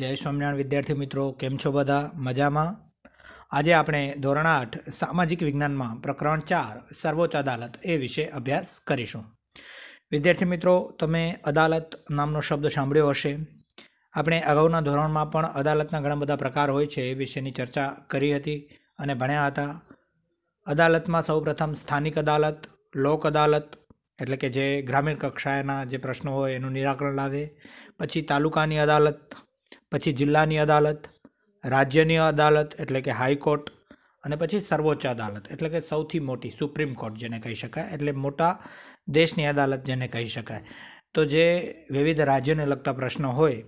જય સ્વામિનારાયણ વિદ્યાર્થી મિત્રો કેમ છો બધા મજામાં આજે આપણે ધોરણ આઠ સામાજિક વિજ્ઞાનમાં પ્રકરણ ચાર સર્વોચ્ચ અદાલત એ વિશે અભ્યાસ કરીશું વિદ્યાર્થી મિત્રો તમે અદાલત નામનો શબ્દ સાંભળ્યો હશે આપણે અગાઉના ધોરણમાં પણ અદાલતના ઘણા બધા પ્રકાર હોય છે એ વિશેની ચર્ચા કરી હતી અને ભણ્યા હતા અદાલતમાં સૌપ્રથમ સ્થાનિક અદાલત લોક અદાલત એટલે કે જે ગ્રામીણ કક્ષાએના જે પ્રશ્નો હોય એનું નિરાકરણ લાવે પછી તાલુકાની અદાલત પછી જિલ્લાની અદાલત રાજ્યની અદાલત એટલે કે હાઈકોર્ટ અને પછી સર્વોચ્ચ અદાલત એટલે કે સૌથી મોટી સુપ્રીમ કોર્ટ જેને કહી શકાય એટલે મોટા દેશની અદાલત જેને કહી શકાય તો જે વિવિધ રાજ્યોને લગતા પ્રશ્નો હોય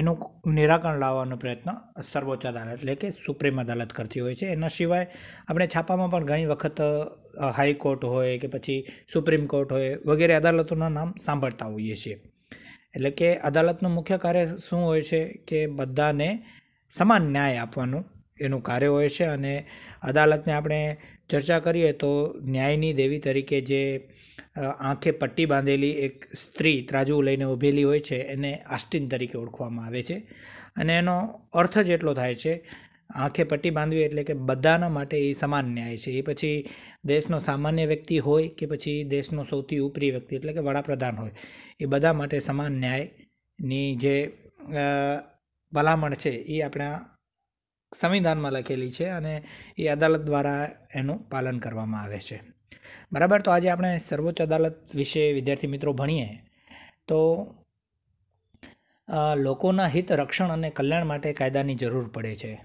એનું નિરાકરણ લાવવાનો પ્રયત્ન સર્વોચ્ચ અદાલત એટલે કે સુપ્રીમ અદાલત કરતી હોય છે એના સિવાય આપણે છાપામાં પણ ઘણી વખત હાઈકોર્ટ હોય કે પછી સુપ્રીમ કોર્ટ હોય વગેરે અદાલતોના નામ સાંભળતા હોઈએ છીએ એટલે કે અદાલતનું મુખ્ય કાર્ય શું હોય છે કે બધાને સમાન ન્યાય આપવાનું એનું કાર્ય હોય છે અને અદાલતને આપણે ચર્ચા કરીએ તો ન્યાયની દેવી તરીકે જે આંખે પટ્ટી બાંધેલી એક સ્ત્રી ત્રાજુ લઈને ઊભેલી હોય છે એને આસ્ટિન તરીકે ઓળખવામાં આવે છે અને એનો અર્થ જ એટલો થાય છે આંખે પટ્ટી બાંધવી એટલે કે બધાના માટે એ સમાન ન્યાય છે એ પછી દેશનો સામાન્ય વ્યક્તિ હોય કે પછી દેશનો સૌથી ઉપરી વ્યક્તિ એટલે કે વડાપ્રધાન હોય એ બધા માટે સમાન ન્યાયની જે ભલામણ છે એ આપણા સંવિધાનમાં લખેલી છે અને એ અદાલત દ્વારા એનું પાલન કરવામાં આવે છે બરાબર તો આજે આપણે સર્વોચ્ચ અદાલત વિશે વિદ્યાર્થી મિત્રો ભણીએ તો લોકોના હિત રક્ષણ અને કલ્યાણ માટે કાયદાની જરૂર પડે છે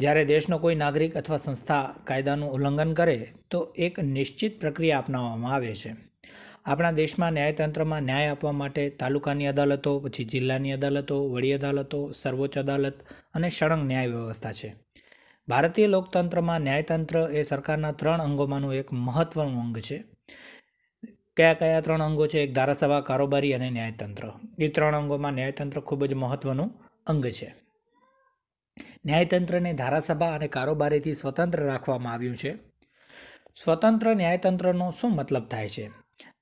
જ્યારે દેશનો કોઈ નાગરિક અથવા સંસ્થા કાયદાનું ઉલ્લંઘન કરે તો એક નિશ્ચિત પ્રક્રિયા અપનાવવામાં આવે છે આપણા દેશમાં ન્યાયતંત્રમાં ન્યાય આપવા માટે તાલુકાની અદાલતો પછી જિલ્લાની અદાલતો વડી અદાલતો સર્વોચ્ચ અદાલત અને સળંગ ન્યાય વ્યવસ્થા છે ભારતીય લોકતંત્રમાં ન્યાયતંત્ર એ સરકારના ત્રણ અંગોમાંનું એક મહત્ત્વનું અંગ છે કયા કયા ત્રણ અંગો છે એક ધારાસભા કારોબારી અને ન્યાયતંત્ર એ ત્રણ અંગોમાં ન્યાયતંત્ર ખૂબ જ મહત્ત્વનું અંગ છે ન્યાયતંત્રને ધારાસભા અને કારોબારીથી સ્વતંત્ર રાખવામાં આવ્યું છે સ્વતંત્ર ન્યાયતંત્રનો શું મતલબ થાય છે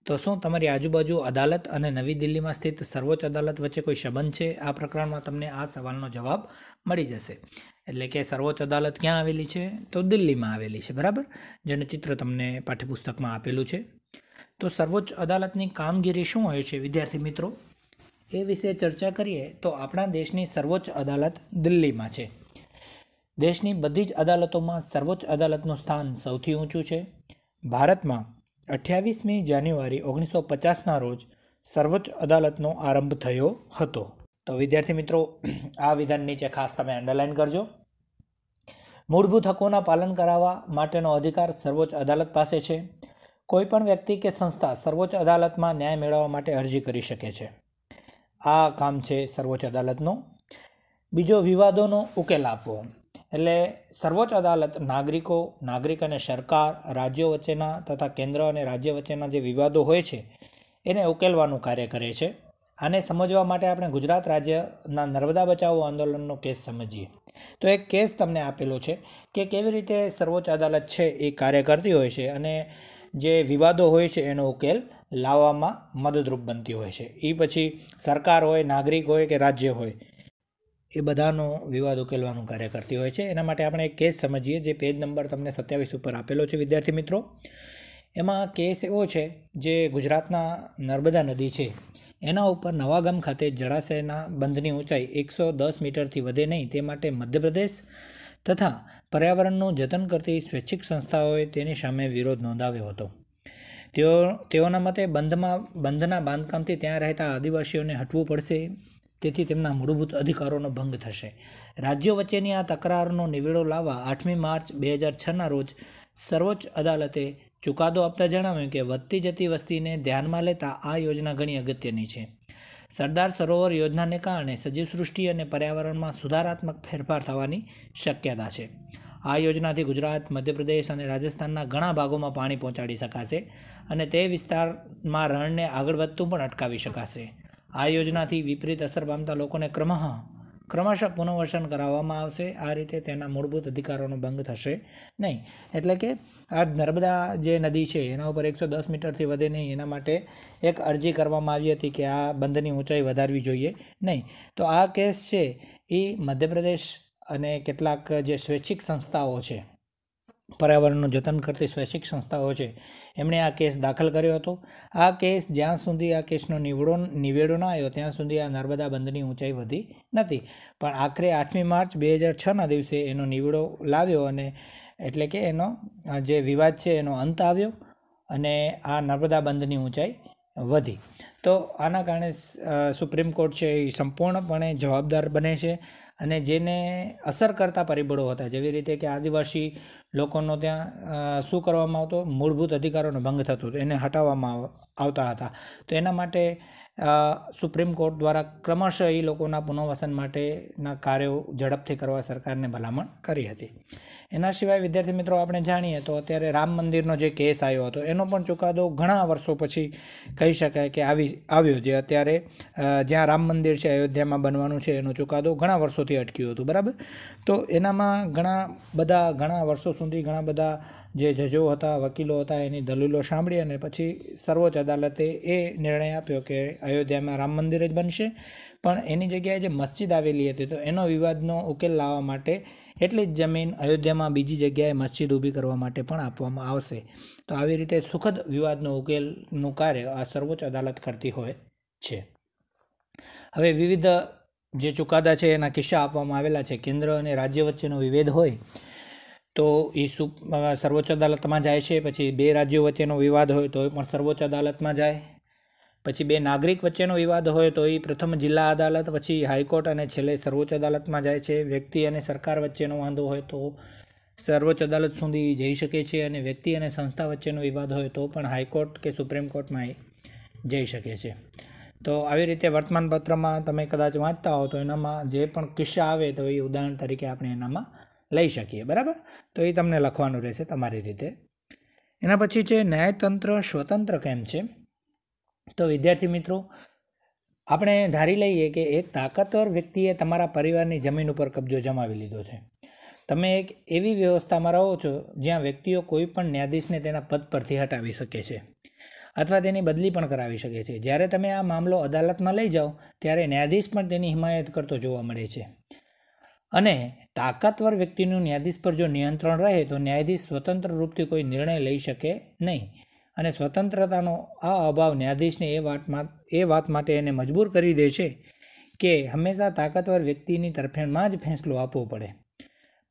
તો શું તમારી આજુબાજુ અદાલત અને નવી દિલ્હીમાં સ્થિત સર્વોચ્ચ અદાલત વચ્ચે કોઈ સંબંધ છે આ પ્રકરણમાં તમને આ સવાલનો જવાબ મળી જશે એટલે કે સર્વોચ્ચ અદાલત ક્યાં આવેલી છે તો દિલ્હીમાં આવેલી છે બરાબર જેનું ચિત્ર તમને પાઠ્યપુસ્તકમાં આપેલું છે તો સર્વોચ્ચ અદાલતની કામગીરી શું હોય છે વિદ્યાર્થી મિત્રો એ વિશે ચર્ચા કરીએ તો આપણા દેશની સર્વોચ્ચ અદાલત દિલ્હીમાં છે દેશની બધી જ અદાલતોમાં સર્વોચ્ચ અદાલતનું સ્થાન સૌથી ઊંચું છે ભારતમાં અઠ્યાવીસમી જાન્યુઆરી ઓગણીસો પચાસના રોજ સર્વોચ્ચ અદાલતનો આરંભ થયો હતો તો વિદ્યાર્થી મિત્રો આ વિધાન નીચે ખાસ તમે અંડરલાઇન કરજો મૂળભૂત હકોના પાલન કરાવવા માટેનો અધિકાર સર્વોચ્ચ અદાલત પાસે છે કોઈપણ વ્યક્તિ કે સંસ્થા સર્વોચ્ચ અદાલતમાં ન્યાય મેળવવા માટે અરજી કરી શકે છે આ કામ છે સર્વોચ્ચ અદાલતનો બીજો વિવાદોનો ઉકેલ આપવો એટલે સર્વોચ્ચ અદાલત નાગરિકો નાગરિક અને સરકાર રાજ્યો વચ્ચેના તથા કેન્દ્ર અને રાજ્ય વચ્ચેના જે વિવાદો હોય છે એને ઉકેલવાનું કાર્ય કરે છે આને સમજવા માટે આપણે ગુજરાત રાજ્યના નર્મદા બચાવો આંદોલનનો કેસ સમજીએ તો એક કેસ તમને આપેલો છે કે કેવી રીતે સર્વોચ્ચ અદાલત છે એ કાર્ય કરતી હોય છે અને જે વિવાદો હોય છે એનો ઉકેલ લાવવામાં મદદરૂપ બનતી હોય છે એ પછી સરકાર હોય નાગરિક હોય કે રાજ્ય હોય એ બધાનો વિવાદ ઉકેલવાનું કાર્ય કરતી હોય છે એના માટે આપણે એક કેસ સમજીએ જે પેજ નંબર તમને સત્યાવીસ ઉપર આપેલો છે વિદ્યાર્થી મિત્રો એમાં કેસ એવો છે જે ગુજરાતના નર્મદા નદી છે એના ઉપર નવાગમ ખાતે જળાશયના બંધની ઊંચાઈ એકસો દસ મીટરથી વધે નહીં તે માટે મધ્યપ્રદેશ તથા પર્યાવરણનું જતન કરતી સ્વૈચ્છિક સંસ્થાઓએ તેની સામે વિરોધ નોંધાવ્યો હતો તેઓ તેઓના મતે બંધમાં બંધના બાંધકામથી ત્યાં રહેતા આદિવાસીઓને હટવું પડશે તેથી તેમના મૂળભૂત અધિકારોનો ભંગ થશે રાજ્યો વચ્ચેની આ તકરારનો નિવેડો લાવવા આઠમી માર્ચ બે હજાર છના રોજ સર્વોચ્ચ અદાલતે ચુકાદો આપતા જણાવ્યું કે વધતી જતી વસ્તીને ધ્યાનમાં લેતા આ યોજના ઘણી અગત્યની છે સરદાર સરોવર યોજનાને કારણે સજીવસૃષ્ટિ અને પર્યાવરણમાં સુધારાત્મક ફેરફાર થવાની શક્યતા છે આ યોજનાથી ગુજરાત મધ્યપ્રદેશ અને રાજસ્થાનના ઘણા ભાગોમાં પાણી પહોંચાડી શકાશે અને તે વિસ્તારમાં રણને આગળ વધતું પણ અટકાવી શકાશે આ યોજનાથી વિપરીત અસર પામતા લોકોને ક્રમઃ ક્રમશઃ પુનઃવસન કરાવવામાં આવશે આ રીતે તેના મૂળભૂત અધિકારોનો ભંગ થશે નહીં એટલે કે આ નર્મદા જે નદી છે એના ઉપર એકસો દસ મીટરથી વધે નહીં એના માટે એક અરજી કરવામાં આવી હતી કે આ બંધની ઊંચાઈ વધારવી જોઈએ નહીં તો આ કેસ છે એ મધ્યપ્રદેશ અને કેટલાક જે સ્વૈચ્છિક સંસ્થાઓ છે પર્યાવરણનું જતન કરતી સ્વૈચ્છિક સંસ્થાઓ છે એમણે આ કેસ દાખલ કર્યો હતો આ કેસ જ્યાં સુધી આ કેસનો નિવડો નિવેડો ના આવ્યો ત્યાં સુધી આ નર્મદા બંધની ઊંચાઈ વધી નથી પણ આખરે આઠમી માર્ચ બે હજાર છના દિવસે એનો નિવડો લાવ્યો અને એટલે કે એનો જે વિવાદ છે એનો અંત આવ્યો અને આ નર્મદા બંધની ઊંચાઈ વધી તો આના કારણે સુપ્રીમ કોર્ટ છે એ સંપૂર્ણપણે જવાબદાર બને છે અને જેને અસર કરતા પરિબળો હતા જેવી રીતે કે આદિવાસી લોકોનો ત્યાં શું કરવામાં આવતો મૂળભૂત અધિકારોનો ભંગ થતો હતો એને હટાવવામાં આવતા હતા તો એના માટે સુપ્રીમ કોર્ટ દ્વારા ક્રમશઃ એ લોકોના પુનઃવસન માટેના કાર્યો ઝડપથી કરવા સરકારને ભલામણ કરી હતી એના સિવાય વિદ્યાર્થી મિત્રો આપણે જાણીએ તો અત્યારે રામ મંદિરનો જે કેસ આવ્યો હતો એનો પણ ચુકાદો ઘણા વર્ષો પછી કહી શકાય કે આવી આવ્યો જે અત્યારે જ્યાં રામ મંદિર છે અયોધ્યામાં બનવાનું છે એનો ચુકાદો ઘણા વર્ષોથી અટક્યું હતું બરાબર તો એનામાં ઘણા બધા ઘણા વર્ષો સુધી ઘણા બધા જે જજો હતા વકીલો હતા એની દલીલો સાંભળી અને પછી સર્વોચ્ચ અદાલતે એ નિર્ણય આપ્યો કે અયોધ્યામાં રામ મંદિર જ બનશે પણ એની જગ્યાએ જે મસ્જિદ આવેલી હતી તો એનો વિવાદનો ઉકેલ લાવવા માટે એટલી જ જમીન અયોધ્યામાં બીજી જગ્યાએ મસ્જિદ ઊભી કરવા માટે પણ આપવામાં આવશે તો આવી રીતે સુખદ વિવાદનો ઉકેલનું કાર્ય આ સર્વોચ્ચ અદાલત કરતી હોય છે હવે વિવિધ જે ચુકાદા છે એના કિસ્સા આપવામાં આવેલા છે કેન્દ્ર અને રાજ્ય વચ્ચેનો વિવેદ હોય તો એ સર્વોચ્ચ અદાલતમાં જાય છે પછી બે રાજ્યો વચ્ચેનો વિવાદ હોય તો એ પણ સર્વોચ્ચ અદાલતમાં જાય પછી બે નાગરિક વચ્ચેનો વિવાદ હોય તો એ પ્રથમ જિલ્લા અદાલત પછી હાઈકોર્ટ અને છેલ્લે સર્વોચ્ચ અદાલતમાં જાય છે વ્યક્તિ અને સરકાર વચ્ચેનો વાંધો હોય તો સર્વોચ્ચ અદાલત સુધી જઈ શકે છે અને વ્યક્તિ અને સંસ્થા વચ્ચેનો વિવાદ હોય તો પણ હાઈકોર્ટ કે સુપ્રીમ કોર્ટમાં એ જઈ શકે છે તો આવી રીતે વર્તમાનપત્રમાં તમે કદાચ વાંચતા હો તો એનામાં જે પણ કિસ્સા આવે તો એ ઉદાહરણ તરીકે આપણે એનામાં લઈ શકીએ બરાબર તો એ તમને લખવાનું રહેશે તમારી રીતે એના પછી છે ન્યાયતંત્ર સ્વતંત્ર કેમ છે તો વિદ્યાર્થી મિત્રો આપણે ધારી લઈએ કે એક તાકાતવર વ્યક્તિએ તમારા પરિવારની જમીન ઉપર કબજો જમાવી લીધો છે તમે એક એવી વ્યવસ્થામાં રહો છો જ્યાં વ્યક્તિઓ કોઈ પણ ન્યાયાધીશને તેના પદ પરથી હટાવી શકે છે અથવા તેની બદલી પણ કરાવી શકે છે જ્યારે તમે આ મામલો અદાલતમાં લઈ જાઓ ત્યારે ન્યાયાધીશ પણ તેની હિમાયત કરતો જોવા મળે છે અને તાકાતવર વ્યક્તિનું ન્યાયાધીશ પર જો નિયંત્રણ રહે તો ન્યાયાધીશ સ્વતંત્ર રૂપથી કોઈ નિર્ણય લઈ શકે નહીં અને સ્વતંત્રતાનો આ અભાવ ન્યાયાધીશને એ વાતમાં એ વાત માટે એને મજબૂર કરી દે છે કે હંમેશા તાકાતવર વ્યક્તિની તરફેણમાં જ ફેંસલો આપવો પડે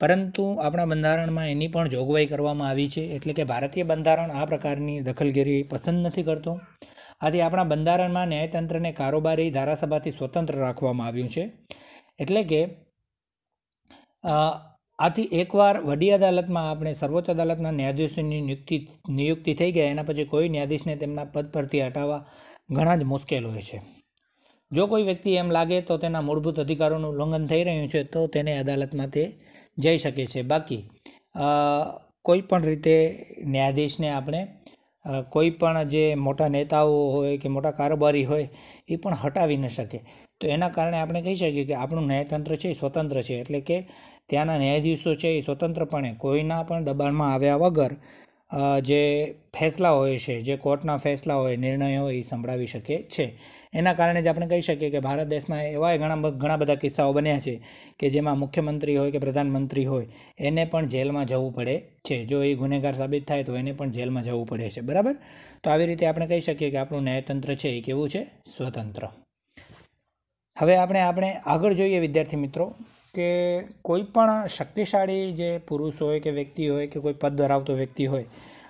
પરંતુ આપણા બંધારણમાં એની પણ જોગવાઈ કરવામાં આવી છે એટલે કે ભારતીય બંધારણ આ પ્રકારની દખલગીરી પસંદ નથી કરતું આથી આપણા બંધારણમાં ન્યાયતંત્રને કારોબારી ધારાસભાથી સ્વતંત્ર રાખવામાં આવ્યું છે એટલે કે આથી એકવાર વડી અદાલતમાં આપણે સર્વોચ્ચ અદાલતના ન્યાયાધીશોની નિયુક્તિ નિયુક્તિ થઈ ગયા એના પછી કોઈ ન્યાયાધીશને તેમના પદ પરથી હટાવવા ઘણા જ મુશ્કેલ હોય છે જો કોઈ વ્યક્તિ એમ લાગે તો તેના મૂળભૂત અધિકારોનું ઉલ્લંઘન થઈ રહ્યું છે તો તેને અદાલતમાં તે જઈ શકે છે બાકી કોઈ પણ રીતે ન્યાયાધીશને આપણે કોઈ પણ જે મોટા નેતાઓ હોય કે મોટા કારોબારી હોય એ પણ હટાવી ન શકે તો એના કારણે આપણે કહી શકીએ કે આપણું ન્યાયતંત્ર છે એ સ્વતંત્ર છે એટલે કે ત્યાંના ન્યાયાધીશો છે એ સ્વતંત્રપણે કોઈના પણ દબાણમાં આવ્યા વગર જે ફેસલા હોય છે જે કોર્ટના ફેસલા હોય નિર્ણયો એ સંભળાવી શકે છે એના કારણે જ આપણે કહી શકીએ કે ભારત દેશમાં એવા ઘણા ઘણા બધા કિસ્સાઓ બન્યા છે કે જેમાં મુખ્યમંત્રી હોય કે પ્રધાનમંત્રી હોય એને પણ જેલમાં જવું પડે છે જો એ ગુનેગાર સાબિત થાય તો એને પણ જેલમાં જવું પડે છે બરાબર તો આવી રીતે આપણે કહી શકીએ કે આપણું ન્યાયતંત્ર છે એ કેવું છે સ્વતંત્ર હવે આપણે આપણે આગળ જોઈએ વિદ્યાર્થી મિત્રો કે કોઈ પણ શક્તિશાળી જે પુરુષ હોય કે વ્યક્તિ હોય કે કોઈ પદ ધરાવતો વ્યક્તિ હોય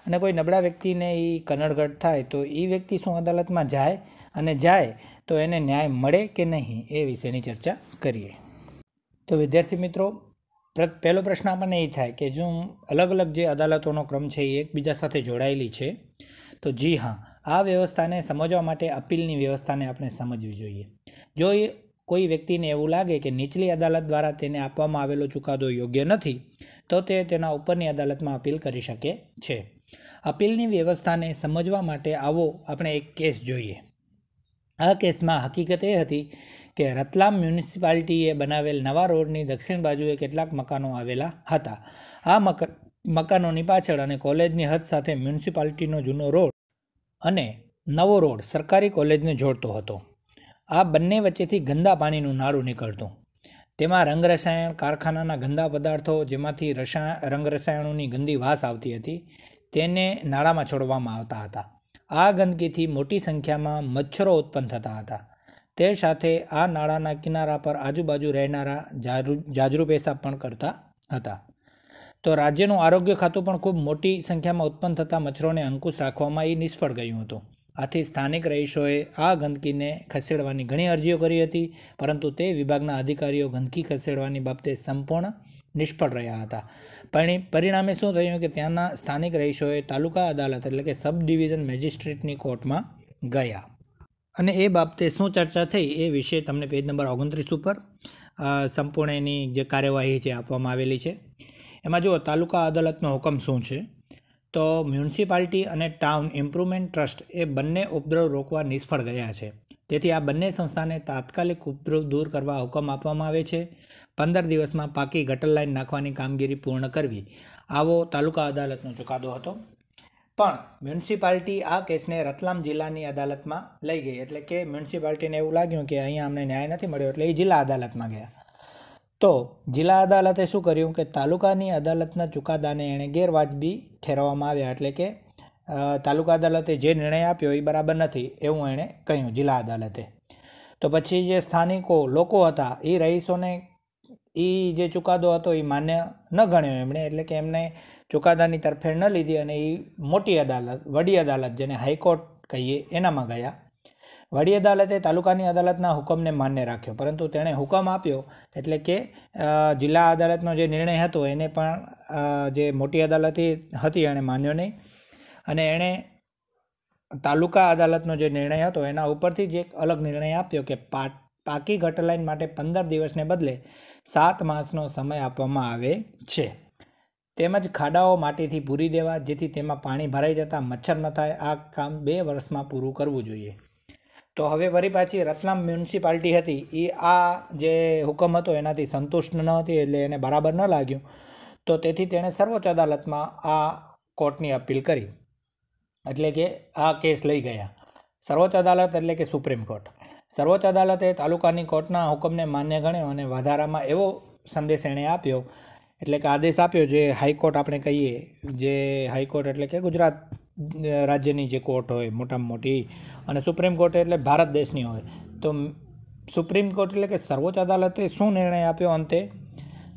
અને કોઈ નબળા વ્યક્તિને એ કનડગટ થાય તો એ વ્યક્તિ શું અદાલતમાં જાય અને જાય તો એને ન્યાય મળે કે નહીં એ વિશેની ચર્ચા કરીએ તો વિદ્યાર્થી મિત્રો પહેલો પ્રશ્ન આપણને એ થાય કે જો અલગ અલગ જે અદાલતોનો ક્રમ છે એ એકબીજા સાથે જોડાયેલી છે તો જી હા આ વ્યવસ્થાને સમજવા માટે અપીલની વ્યવસ્થાને આપણે સમજવી જોઈએ જો એ કોઈ વ્યક્તિને એવું લાગે કે નીચલી અદાલત દ્વારા તેને આપવામાં આવેલો ચુકાદો યોગ્ય નથી તો તે તેના ઉપરની અદાલતમાં અપીલ કરી શકે છે અપીલની વ્યવસ્થાને સમજવા માટે આવો આપણે એક કેસ જોઈએ આ કેસમાં હકીકત એ હતી કે રતલામ મ્યુનિસિપાલિટીએ બનાવેલ નવા રોડની દક્ષિણ બાજુએ કેટલાક મકાનો આવેલા હતા આ મક મકાનોની પાછળ અને કોલેજની હદ સાથે મ્યુનિસિપાલિટીનો જૂનો રોડ અને નવો રોડ સરકારી કોલેજને જોડતો હતો આ બંને વચ્ચેથી ગંદા પાણીનું નાળું નીકળતું તેમાં રંગ રસાયણ કારખાનાના ગંદા પદાર્થો જેમાંથી રસા રંગરસાયણોની ગંદી વાસ આવતી હતી તેને નાળામાં છોડવામાં આવતા હતા આ ગંદકીથી મોટી સંખ્યામાં મચ્છરો ઉત્પન્ન થતા હતા તે સાથે આ નાળાના કિનારા પર આજુબાજુ રહેનારા જાજરૂ પેશાબ પણ કરતા હતા તો રાજ્યનું આરોગ્ય ખાતું પણ ખૂબ મોટી સંખ્યામાં ઉત્પન્ન થતા મચ્છરોને અંકુશ રાખવામાં એ નિષ્ફળ ગયું હતું આથી સ્થાનિક રહીશોએ આ ગંદકીને ખસેડવાની ઘણી અરજીઓ કરી હતી પરંતુ તે વિભાગના અધિકારીઓ ગંદકી ખસેડવાની બાબતે સંપૂર્ણ નિષ્ફળ રહ્યા હતા પણ પરિણામે શું થયું કે ત્યાંના સ્થાનિક રહીશોએ તાલુકા અદાલત એટલે કે સબ ડિવિઝન મેજિસ્ટ્રેટની કોર્ટમાં ગયા અને એ બાબતે શું ચર્ચા થઈ એ વિશે તમને પેજ નંબર ઓગણત્રીસ ઉપર સંપૂર્ણ એની જે કાર્યવાહી છે આપવામાં આવેલી છે એમાં જુઓ તાલુકા અદાલતનો હુકમ શું છે તો મ્યુનિસિપાલિટી અને ટાઉન ઇમ્પ્રુવમેન્ટ ટ્રસ્ટ એ બંને ઉપદ્રવ રોકવા નિષ્ફળ ગયા છે તેથી આ બંને સંસ્થાને તાત્કાલિક ઉપદ્રવ દૂર કરવા હુકમ આપવામાં આવે છે પંદર દિવસમાં પાકી ગટર લાઇન નાખવાની કામગીરી પૂર્ણ કરવી આવો તાલુકા અદાલતનો ચુકાદો હતો પણ મ્યુનિસિપાલિટી આ કેસને રતલામ જિલ્લાની અદાલતમાં લઈ ગઈ એટલે કે મ્યુનિસિપાલિટીને એવું લાગ્યું કે અહીંયા અમને ન્યાય નથી મળ્યો એટલે એ જિલ્લા અદાલતમાં ગયા તો જિલ્લા અદાલતે શું કર્યું કે તાલુકાની અદાલતના ચુકાદાને એણે ગેરવાજબી ઠેરવવામાં આવ્યા એટલે કે તાલુકા અદાલતે જે નિર્ણય આપ્યો એ બરાબર નથી એવું એણે કહ્યું જિલ્લા અદાલતે તો પછી જે સ્થાનિકો લોકો હતા એ રહીશોને એ જે ચુકાદો હતો એ માન્ય ન ગણ્યો એમણે એટલે કે એમને ચુકાદાની તરફેણ ન લીધી અને એ મોટી અદાલત વડી અદાલત જેને હાઈકોર્ટ કહીએ એનામાં ગયા વડી અદાલતે તાલુકાની અદાલતના હુકમને માન્ય રાખ્યો પરંતુ તેણે હુકમ આપ્યો એટલે કે જિલ્લા અદાલતનો જે નિર્ણય હતો એને પણ જે મોટી અદાલત હતી એણે માન્યો નહીં અને એણે તાલુકા અદાલતનો જે નિર્ણય હતો એના ઉપરથી જ એક અલગ નિર્ણય આપ્યો કે પાકી ગટરલાઇન માટે પંદર દિવસને બદલે સાત માસનો સમય આપવામાં આવે છે તેમજ ખાડાઓ માટીથી પૂરી દેવા જેથી તેમાં પાણી ભરાઈ જતાં મચ્છર ન થાય આ કામ બે વર્ષમાં પૂરું કરવું જોઈએ તો હવે વળી પાછી રતલામ મ્યુનિસિપાલિટી હતી એ આ જે હુકમ હતો એનાથી સંતુષ્ટ ન હતી એટલે એને બરાબર ન લાગ્યું તો તેથી તેણે સર્વોચ્ચ અદાલતમાં આ કોર્ટની અપીલ કરી એટલે કે આ કેસ લઈ ગયા સર્વોચ્ચ અદાલત એટલે કે સુપ્રીમ કોર્ટ સર્વોચ્ચ અદાલતે તાલુકાની કોર્ટના હુકમને માન્ય ગણ્યો અને વધારામાં એવો સંદેશ એણે આપ્યો એટલે કે આદેશ આપ્યો જે હાઈકોર્ટ આપણે કહીએ જે હાઈકોર્ટ એટલે કે ગુજરાત રાજ્યની જે કોર્ટ હોય મોટામાં મોટી અને સુપ્રીમ કોર્ટ એટલે ભારત દેશની હોય તો સુપ્રીમ કોર્ટ એટલે કે સર્વોચ્ચ અદાલતે શું નિર્ણય આપ્યો અંતે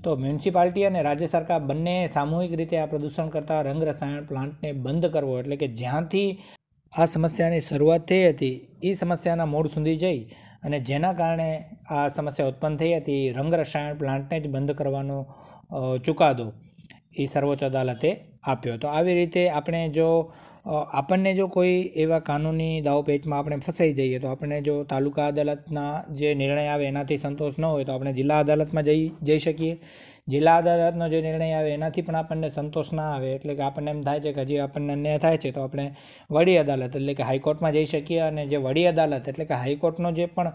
તો મ્યુનિસિપાલિટી અને રાજ્ય સરકાર બંને સામૂહિક રીતે આ પ્રદૂષણ કરતા રંગ રસાયણ પ્લાન્ટને બંધ કરવો એટલે કે જ્યાંથી આ સમસ્યાની શરૂઆત થઈ હતી એ સમસ્યાના મૂળ સુધી જઈ અને જેના કારણે આ સમસ્યા ઉત્પન્ન થઈ હતી રંગ રસાયણ પ્લાન્ટને જ બંધ કરવાનો ચુકાદો એ સર્વોચ્ચ અદાલતે આપ્યો તો આવી રીતે આપણે જો આપણને જો કોઈ એવા કાનૂની દાવપેચમાં આપણે ફસાઈ જઈએ તો આપણે જો તાલુકા અદાલતના જે નિર્ણય આવે એનાથી સંતોષ ન હોય તો આપણે જિલ્લા અદાલતમાં જઈ જઈ શકીએ જિલ્લા અદાલતનો જે નિર્ણય આવે એનાથી પણ આપણને સંતોષ ના આવે એટલે કે આપણને એમ થાય છે કે હજી આપણને અન્યાય થાય છે તો આપણે વડી અદાલત એટલે કે હાઈકોર્ટમાં જઈ શકીએ અને જે વડી અદાલત એટલે કે હાઈકોર્ટનો જે પણ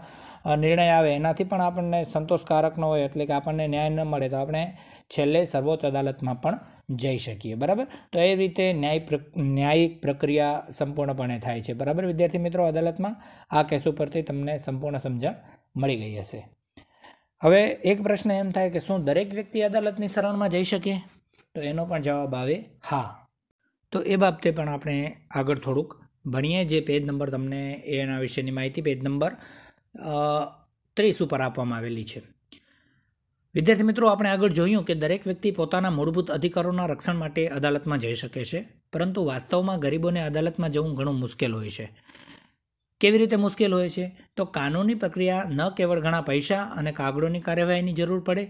નિર્ણય આવે એનાથી પણ આપણને સંતોષકારક ન હોય એટલે કે આપણને ન્યાય ન મળે તો આપણે છેલ્લે સર્વોચ્ચ અદાલતમાં પણ જઈ શકીએ બરાબર તો એ રીતે ન્યાય ન્યાયિક પ્રક્રિયા સંપૂર્ણપણે થાય છે બરાબર વિદ્યાર્થી મિત્રો અદાલતમાં આ કેસ ઉપરથી તમને સંપૂર્ણ સમજણ મળી ગઈ હશે હવે એક પ્રશ્ન એમ થાય કે શું દરેક વ્યક્તિ અદાલતની શરણમાં જઈ શકે તો એનો પણ જવાબ આવે હા તો એ બાબતે પણ આપણે આગળ થોડુંક ભણીએ જે પેજ નંબર તમને એના વિશેની માહિતી પેજ નંબર ત્રીસ ઉપર આપવામાં આવેલી છે વિદ્યાર્થી મિત્રો આપણે આગળ જોયું કે દરેક વ્યક્તિ પોતાના મૂળભૂત અધિકારોના રક્ષણ માટે અદાલતમાં જઈ શકે છે પરંતુ વાસ્તવમાં ગરીબોને અદાલતમાં જવું ઘણું મુશ્કેલ હોય છે કેવી રીતે મુશ્કેલ હોય છે તો કાનૂની પ્રક્રિયા ન કેવળ ઘણા પૈસા અને કાગળોની કાર્યવાહીની જરૂર પડે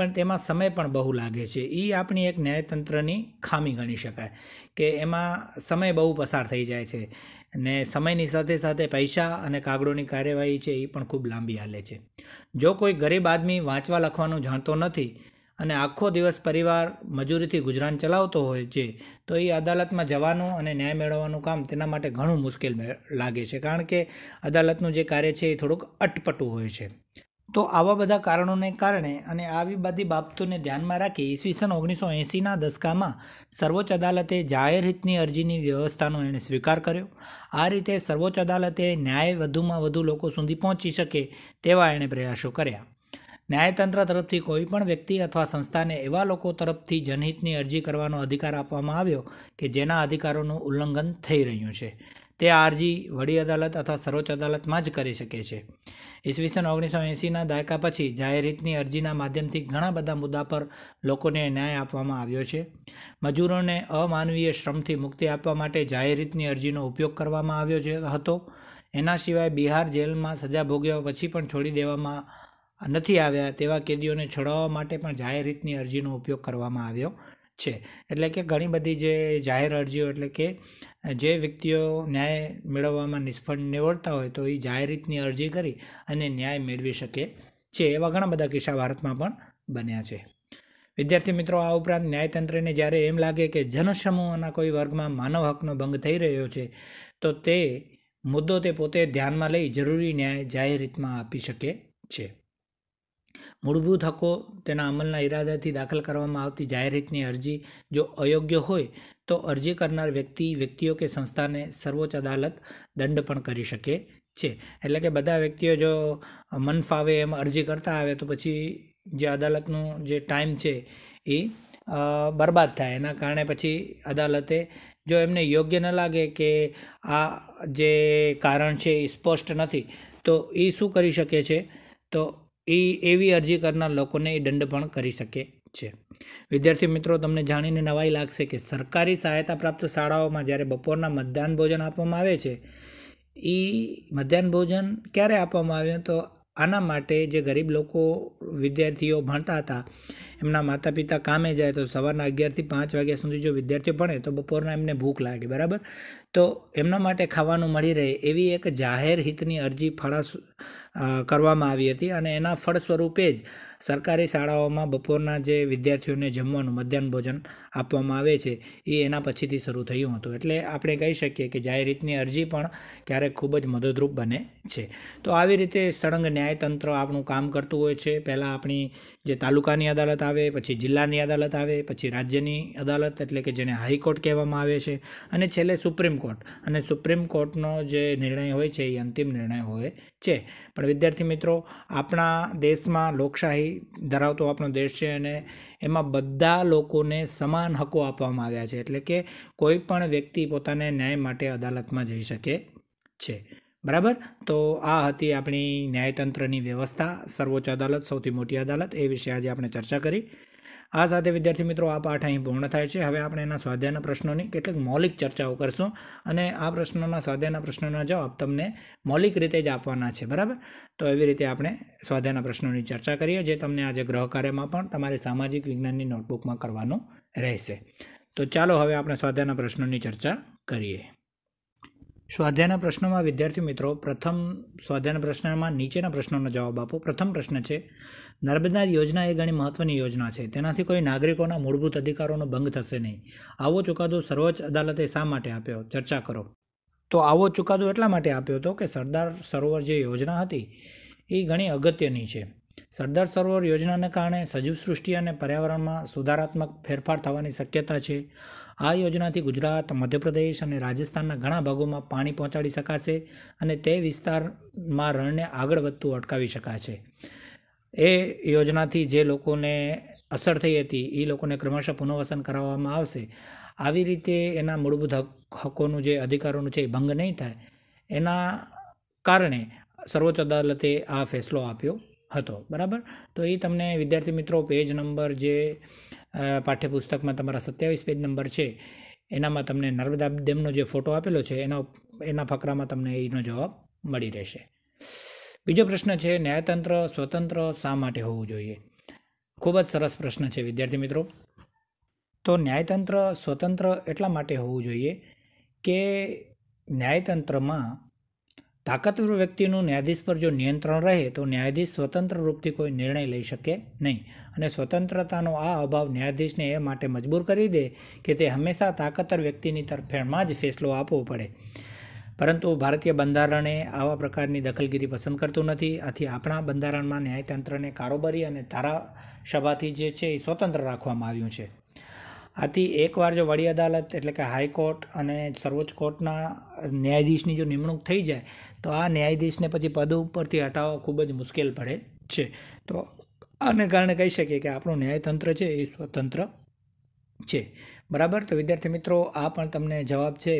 પણ તેમાં સમય પણ બહુ લાગે છે એ આપણી એક ન્યાયતંત્રની ખામી ગણી શકાય કે એમાં સમય બહુ પસાર થઈ જાય છે ને સમયની સાથે સાથે પૈસા અને કાગળોની કાર્યવાહી છે એ પણ ખૂબ લાંબી હાલે છે જો કોઈ ગરીબ આદમી વાંચવા લખવાનું જાણતો નથી અને આખો દિવસ પરિવાર મજૂરીથી ગુજરાન ચલાવતો હોય છે તો એ અદાલતમાં જવાનું અને ન્યાય મેળવવાનું કામ તેના માટે ઘણું મુશ્કેલ લાગે છે કારણ કે અદાલતનું જે કાર્ય છે એ થોડુંક અટપટું હોય છે તો આવા બધા કારણોને કારણે અને આવી બધી બાબતોને ધ્યાનમાં રાખી ઈસવીસન ઓગણીસો એંસીના દશકામાં સર્વોચ્ચ અદાલતે જાહેર હિતની અરજીની વ્યવસ્થાનો એણે સ્વીકાર કર્યો આ રીતે સર્વોચ્ચ અદાલતે ન્યાય વધુમાં વધુ લોકો સુધી પહોંચી શકે તેવા એણે પ્રયાસો કર્યા ન્યાયતંત્ર તરફથી કોઈપણ વ્યક્તિ અથવા સંસ્થાને એવા લોકો તરફથી જનહિતની અરજી કરવાનો અધિકાર આપવામાં આવ્યો કે જેના અધિકારોનું ઉલ્લંઘન થઈ રહ્યું છે તે અરજી વડી અદાલત અથવા સર્વોચ્ચ અદાલતમાં જ કરી શકે છે ઈસવીસન ઓગણીસો એંસીના દાયકા પછી જાહેરહિતની અરજીના માધ્યમથી ઘણા બધા મુદ્દા પર લોકોને ન્યાય આપવામાં આવ્યો છે મજૂરોને અમાનવીય શ્રમથી મુક્તિ આપવા માટે જાહેરહિતની અરજીનો ઉપયોગ કરવામાં આવ્યો હતો એના સિવાય બિહાર જેલમાં સજા ભોગવ્યા પછી પણ છોડી દેવામાં નથી આવ્યા તેવા કેદીઓને છોડાવવા માટે પણ જાહેર રીતની અરજીનો ઉપયોગ કરવામાં આવ્યો છે એટલે કે ઘણી બધી જે જાહેર અરજીઓ એટલે કે જે વ્યક્તિઓ ન્યાય મેળવવામાં નિષ્ફળ નીવડતા હોય તો એ જાહેર રીતની અરજી કરી અને ન્યાય મેળવી શકે છે એવા ઘણા બધા કિસ્સા ભારતમાં પણ બન્યા છે વિદ્યાર્થી મિત્રો આ ઉપરાંત ન્યાયતંત્રને જ્યારે એમ લાગે કે જનસમૂહના કોઈ વર્ગમાં માનવ હકનો ભંગ થઈ રહ્યો છે તો તે મુદ્દો તે પોતે ધ્યાનમાં લઈ જરૂરી ન્યાય જાહેર રીતમાં આપી શકે છે મૂળભૂત હકો તેના અમલના ઈરાદાથી દાખલ કરવામાં આવતી જાહેરહિતની અરજી જો અયોગ્ય હોય તો અરજી કરનાર વ્યક્તિ વ્યક્તિઓ કે સંસ્થાને સર્વોચ્ચ અદાલત દંડ પણ કરી શકે છે એટલે કે બધા વ્યક્તિઓ જો મન ફાવે એમ અરજી કરતા આવે તો પછી જે અદાલતનું જે ટાઈમ છે એ બરબાદ થાય એના કારણે પછી અદાલતે જો એમને યોગ્ય ન લાગે કે આ જે કારણ છે એ સ્પષ્ટ નથી તો એ શું કરી શકે છે તો એ એવી અરજી કરનાર લોકોને એ દંડ પણ કરી શકે છે વિદ્યાર્થી મિત્રો તમને જાણીને નવાઈ લાગશે કે સરકારી સહાયતા પ્રાપ્ત શાળાઓમાં જ્યારે બપોરના મધ્યાહન ભોજન આપવામાં આવે છે એ મધ્યાહન ભોજન ક્યારે આપવામાં આવ્યું તો આના માટે જે ગરીબ લોકો વિદ્યાર્થીઓ ભણતા હતા એમના માતા પિતા કામે જાય તો સવારના અગિયારથી પાંચ વાગ્યા સુધી જો વિદ્યાર્થીઓ ભણે તો બપોરના એમને ભૂખ લાગે બરાબર તો એમના માટે ખાવાનું મળી રહે એવી એક જાહેર હિતની અરજી ફળા કરવામાં આવી હતી અને એના ફળ સ્વરૂપે જ સરકારી શાળાઓમાં બપોરના જે વિદ્યાર્થીઓને જમવાનું મધ્યાહન ભોજન આપવામાં આવે છે એ એના પછીથી શરૂ થયું હતું એટલે આપણે કહી શકીએ કે જાહેર હિતની અરજી પણ ક્યારેક ખૂબ જ મદદરૂપ બને છે તો આવી રીતે સળંગ ન્યાયતંત્ર આપણું કામ કરતું હોય છે પહેલાં આપણી જે તાલુકાની અદાલત આવે આવે પછી જિલ્લાની અદાલત આવે પછી રાજ્યની અદાલત એટલે કે જેને હાઈકોર્ટ કહેવામાં આવે છે અને છેલ્લે સુપ્રીમ કોર્ટ અને સુપ્રીમ કોર્ટનો જે નિર્ણય હોય છે એ અંતિમ નિર્ણય હોય છે પણ વિદ્યાર્થી મિત્રો આપણા દેશમાં લોકશાહી ધરાવતો આપણો દેશ છે અને એમાં બધા લોકોને સમાન હકો આપવામાં આવ્યા છે એટલે કે કોઈ પણ વ્યક્તિ પોતાને ન્યાય માટે અદાલતમાં જઈ શકે છે બરાબર તો આ હતી આપણી ન્યાયતંત્રની વ્યવસ્થા સર્વોચ્ચ અદાલત સૌથી મોટી અદાલત એ વિશે આજે આપણે ચર્ચા કરી આ સાથે વિદ્યાર્થી મિત્રો આ પાઠ અહીં પૂર્ણ થાય છે હવે આપણે એના સ્વાધ્યાયના પ્રશ્નોની કેટલીક મૌલિક ચર્ચાઓ કરશું અને આ પ્રશ્નોના સ્વાધ્યાયના પ્રશ્નોના જવાબ તમને મૌલિક રીતે જ આપવાના છે બરાબર તો એવી રીતે આપણે સ્વાધ્યાયના પ્રશ્નોની ચર્ચા કરીએ જે તમને આજે ગ્રહ કાર્યમાં પણ તમારી સામાજિક વિજ્ઞાનની નોટબુકમાં કરવાનું રહેશે તો ચાલો હવે આપણે સ્વાધ્યાયના પ્રશ્નોની ચર્ચા કરીએ સ્વાધ્યાયના પ્રશ્નોમાં વિદ્યાર્થી મિત્રો પ્રથમ સ્વાધ્યાયના પ્રશ્નમાં નીચેના પ્રશ્નોનો જવાબ આપો પ્રથમ પ્રશ્ન છે નર્મદા યોજના એ ઘણી મહત્વની યોજના છે તેનાથી કોઈ નાગરિકોના મૂળભૂત અધિકારોનો ભંગ થશે નહીં આવો ચુકાદો સર્વોચ્ચ અદાલતે શા માટે આપ્યો ચર્ચા કરો તો આવો ચુકાદો એટલા માટે આપ્યો હતો કે સરદાર સરોવર જે યોજના હતી એ ઘણી અગત્યની છે સરદાર સરોવર યોજનાને કારણે સજીવ સૃષ્ટિ અને પર્યાવરણમાં સુધારાત્મક ફેરફાર થવાની શક્યતા છે આ યોજનાથી ગુજરાત મધ્યપ્રદેશ અને રાજસ્થાનના ઘણા ભાગોમાં પાણી પહોંચાડી શકાશે અને તે વિસ્તારમાં રણને આગળ વધતું અટકાવી શકાશે એ યોજનાથી જે લોકોને અસર થઈ હતી એ લોકોને ક્રમશઃ પુનઃવસન કરાવવામાં આવશે આવી રીતે એના મૂળભૂત હકોનું જે અધિકારોનું છે એ ભંગ નહીં થાય એના કારણે સર્વોચ્ચ અદાલતે આ ફેસલો આપ્યો હતો બરાબર તો એ તમને વિદ્યાર્થી મિત્રો પેજ નંબર જે પાઠ્યપુસ્તકમાં તમારા સત્યાવીસ પેજ નંબર છે એનામાં તમને નર્મદા ડેમનો જે ફોટો આપેલો છે એનો એના ફકરામાં તમને એનો જવાબ મળી રહેશે બીજો પ્રશ્ન છે ન્યાયતંત્ર સ્વતંત્ર શા માટે હોવું જોઈએ ખૂબ જ સરસ પ્રશ્ન છે વિદ્યાર્થી મિત્રો તો ન્યાયતંત્ર સ્વતંત્ર એટલા માટે હોવું જોઈએ કે ન્યાયતંત્રમાં તાકતવર વ્યક્તિનું ન્યાયાધીશ પર જો નિયંત્રણ રહે તો ન્યાયાધીશ સ્વતંત્ર રૂપથી કોઈ નિર્ણય લઈ શકે નહીં અને સ્વતંત્રતાનો આ અભાવ ન્યાયાધીશને એ માટે મજબૂર કરી દે કે તે હંમેશા તાકતર વ્યક્તિની તરફેણમાં જ ફેસલો આપવો પડે પરંતુ ભારતીય બંધારણે આવા પ્રકારની દખલગીરી પસંદ કરતું નથી આથી આપણા બંધારણમાં ન્યાયતંત્રને કારોબારી અને ધારાસભાથી જે છે એ સ્વતંત્ર રાખવામાં આવ્યું છે આથી એકવાર જો વડી અદાલત એટલે કે હાઈકોર્ટ અને સર્વોચ્ચ કોર્ટના ન્યાયાધીશની જો નિમણૂક થઈ જાય તો આ ન્યાયાધીશને પછી પદ ઉપરથી હટાવવા ખૂબ જ મુશ્કેલ પડે છે તો આને કારણે કહી શકીએ કે આપણું ન્યાયતંત્ર છે એ સ્વતંત્ર છે બરાબર તો વિદ્યાર્થી મિત્રો આ પણ તમને જવાબ છે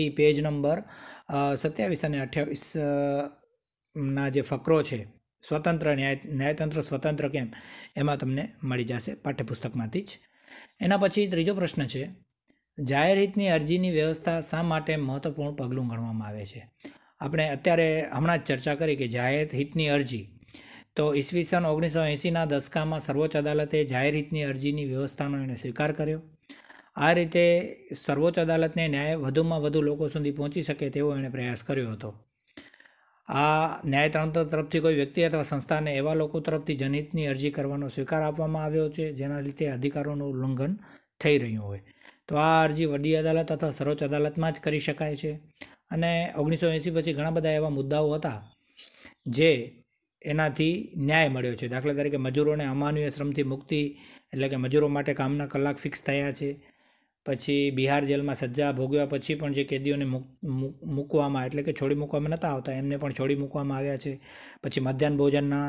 એ પેજ નંબર સત્યાવીસ અને અઠ્યાવીસ ના જે ફકરો છે સ્વતંત્ર ન્યાય ન્યાયતંત્ર સ્વતંત્ર કેમ એમાં તમને મળી જશે પાઠ્યપુસ્તકમાંથી જ એના પછી ત્રીજો પ્રશ્ન છે જાહેર હિતની અરજીની વ્યવસ્થા શા માટે મહત્વપૂર્ણ પગલું ગણવામાં આવે છે આપણે અત્યારે હમણાં જ ચર્ચા કરી કે જાહેર હિતની અરજી તો ઈસવીસન ઓગણીસો એંસીના દશકામાં સર્વોચ્ચ અદાલતે જાહેર હિતની અરજીની વ્યવસ્થાનો એણે સ્વીકાર કર્યો આ રીતે સર્વોચ્ચ અદાલતને ન્યાય વધુમાં વધુ લોકો સુધી પહોંચી શકે તેવો એણે પ્રયાસ કર્યો હતો આ ન્યાયતંત્ર તરફથી કોઈ વ્યક્તિ અથવા સંસ્થાને એવા લોકો તરફથી જનહિતની અરજી કરવાનો સ્વીકાર આપવામાં આવ્યો છે જેના લીધે અધિકારોનું ઉલ્લંઘન થઈ રહ્યું હોય તો આ અરજી વડી અદાલત અથવા સર્વોચ્ચ અદાલતમાં જ કરી શકાય છે અને ઓગણીસો એંસી પછી ઘણા બધા એવા મુદ્દાઓ હતા જે એનાથી ન્યાય મળ્યો છે દાખલા તરીકે મજૂરોને અમાનવીય શ્રમથી મુક્તિ એટલે કે મજૂરો માટે કામના કલાક ફિક્સ થયા છે પછી બિહાર જેલમાં સજ્જા ભોગવ્યા પછી પણ જે કેદીઓને મૂકવામાં એટલે કે છોડી મૂકવામાં નહોતા આવતા એમને પણ છોડી મૂકવામાં આવ્યા છે પછી મધ્યાહન ભોજનના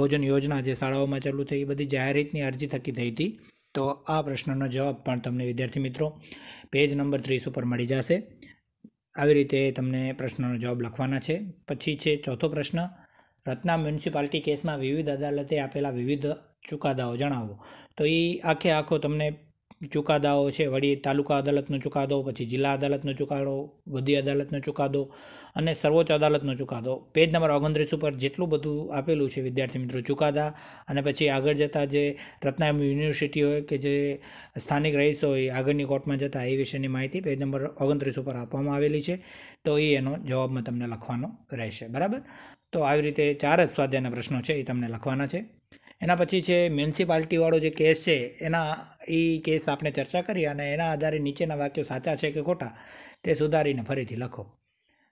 ભોજન યોજના જે શાળાઓમાં ચાલુ થઈ એ બધી જાહેરાતની અરજી થકી થઈ હતી તો આ પ્રશ્નનો જવાબ પણ તમને વિદ્યાર્થી મિત્રો પેજ નંબર ત્રીસ ઉપર મળી જશે આવી રીતે તમને પ્રશ્નનો જવાબ લખવાના છે પછી છે ચોથો પ્રશ્ન રત્ના મ્યુનિસિપાલિટી કેસમાં વિવિધ અદાલતે આપેલા વિવિધ ચુકાદાઓ જણાવો તો એ આખે આખો તમને ચુકાદાઓ છે વળી તાલુકા અદાલતનો ચુકાદો પછી જિલ્લા અદાલતનો ચુકાદો વધી અદાલતનો ચુકાદો અને સર્વોચ્ચ અદાલતનો ચુકાદો પેજ નંબર ઓગણત્રીસ ઉપર જેટલું બધું આપેલું છે વિદ્યાર્થી મિત્રો ચુકાદા અને પછી આગળ જતાં જે રત્નાયમ યુનિવર્સિટી હોય કે જે સ્થાનિક રહીશો હોય આગળની કોર્ટમાં જતા એ વિશેની માહિતી પેજ નંબર ઓગણત્રીસ ઉપર આપવામાં આવેલી છે તો એ એનો જવાબમાં તમને લખવાનો રહેશે બરાબર તો આવી રીતે ચાર જ સ્વાધ્યાયના પ્રશ્નો છે એ તમને લખવાના છે એના પછી છે મ્યુનિસિપાલિટીવાળો જે કેસ છે એના એ કેસ આપણે ચર્ચા કરી અને એના આધારે નીચેના વાક્યો સાચા છે કે ખોટા તે સુધારીને ફરીથી લખો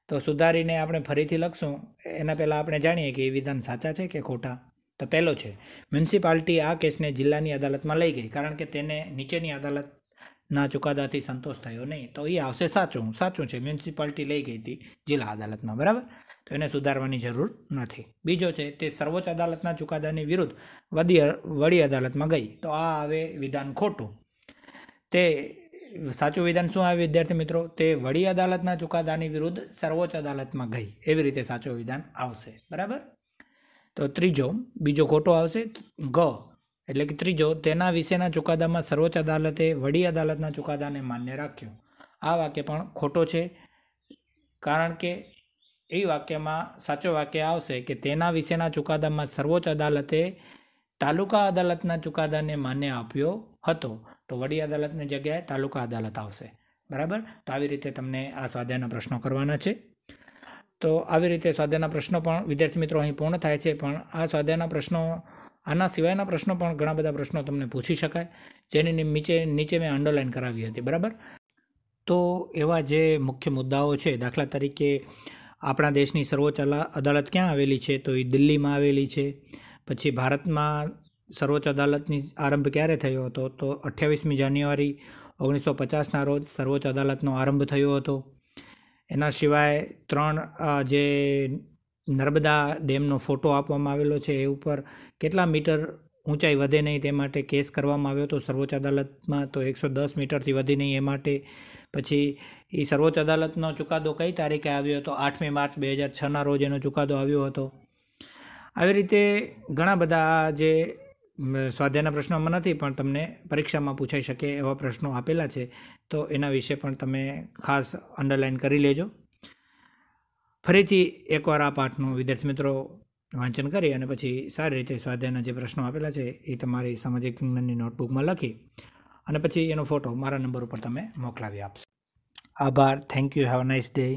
તો સુધારીને આપણે ફરીથી લખશું એના પહેલાં આપણે જાણીએ કે એ વિધાન સાચા છે કે ખોટા તો પહેલો છે મ્યુનિસિપાલિટી આ કેસને જિલ્લાની અદાલતમાં લઈ ગઈ કારણ કે તેને નીચેની અદાલતના ચુકાદાથી સંતોષ થયો નહીં તો એ આવશે સાચું સાચું છે મ્યુનિસિપાલિટી લઈ ગઈ હતી જિલ્લા અદાલતમાં બરાબર તો એને સુધારવાની જરૂર નથી બીજો છે તે સર્વોચ્ચ અદાલતના ચુકાદાની વિરુદ્ધ વડી વડી અદાલતમાં ગઈ તો આ આવે વિધાન ખોટું તે સાચું વિધાન શું આવે વિદ્યાર્થી મિત્રો તે વડી અદાલતના ચુકાદાની વિરુદ્ધ સર્વોચ્ચ અદાલતમાં ગઈ એવી રીતે સાચું વિધાન આવશે બરાબર તો ત્રીજો બીજો ખોટો આવશે ગ એટલે કે ત્રીજો તેના વિશેના ચુકાદામાં સર્વોચ્ચ અદાલતે વડી અદાલતના ચુકાદાને માન્ય રાખ્યો આ વાક્ય પણ ખોટો છે કારણ કે એ વાક્યમાં સાચો વાક્ય આવશે કે તેના વિશેના ચુકાદામાં સર્વોચ્ચ અદાલતે તાલુકા અદાલતના ચુકાદાને માન્ય આપ્યો હતો તો વડી અદાલતની જગ્યાએ તાલુકા અદાલત આવશે બરાબર તો આવી રીતે તમને આ સ્વાધ્યાયના પ્રશ્નો કરવાના છે તો આવી રીતે સ્વાધ્યાયના પ્રશ્નો પણ વિદ્યાર્થી મિત્રો અહીં પૂર્ણ થાય છે પણ આ સ્વાધ્યાયના પ્રશ્નો આના સિવાયના પ્રશ્નો પણ ઘણા બધા પ્રશ્નો તમને પૂછી શકાય જેની નીચે નીચે મેં અંડરલાઇન કરાવી હતી બરાબર તો એવા જે મુખ્ય મુદ્દાઓ છે દાખલા તરીકે આપણા દેશની સર્વોચ્ચ અદાલત ક્યાં આવેલી છે તો એ દિલ્હીમાં આવેલી છે પછી ભારતમાં સર્વોચ્ચ અદાલતની આરંભ ક્યારે થયો હતો તો અઠ્યાવીસમી જાન્યુઆરી ઓગણીસો પચાસના રોજ સર્વોચ્ચ અદાલતનો આરંભ થયો હતો એના સિવાય ત્રણ જે નર્મદા ડેમનો ફોટો આપવામાં આવેલો છે એ ઉપર કેટલા મીટર ઊંચાઈ વધે નહીં તે માટે કેસ કરવામાં આવ્યો હતો સર્વોચ્ચ અદાલતમાં તો એકસો દસ મીટરથી વધી નહીં એ માટે પછી એ સર્વોચ્ચ અદાલતનો ચુકાદો કઈ તારીખે આવ્યો હતો આઠમી માર્ચ બે હજાર છના રોજ એનો ચુકાદો આવ્યો હતો આવી રીતે ઘણા બધા જે સ્વાધ્યાયના પ્રશ્નોમાં નથી પણ તમને પરીક્ષામાં પૂછાઈ શકે એવા પ્રશ્નો આપેલા છે તો એના વિશે પણ તમે ખાસ અંડરલાઇન કરી લેજો ફરીથી એકવાર આ પાઠનું વિદ્યાર્થી મિત્રો વાંચન કરી અને પછી સારી રીતે સ્વાધ્યાયના જે પ્રશ્નો આપેલા છે એ તમારી સામાજિક વિજ્ઞાનની નોટબુકમાં લખી અને પછી એનો ફોટો મારા નંબર ઉપર તમે મોકલાવી આપશો આભાર thank you have a nice day